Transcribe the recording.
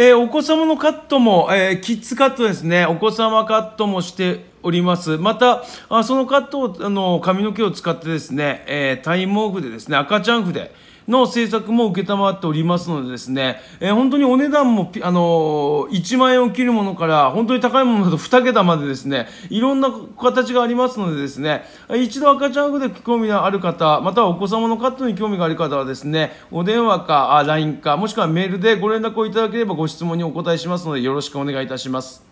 えー、お子様のカットも、えー、キッズカットですね、お子様カットもしております。また、あそのカットをあの髪の毛を使ってですね、えー、体毛筆ですね、赤ちゃん筆、の制作も承っておりますのでですね、えー、本当にお値段も、あのー、1万円を切るものから、本当に高いものだと2桁までですね、いろんな形がありますのでですね、一度赤ちゃん筆興味がある方、またはお子様のカットに興味がある方はですね、お電話か、LINE か、もしくはメールでご連絡をいただければご質問にお答えしますので、よろしくお願いいたします。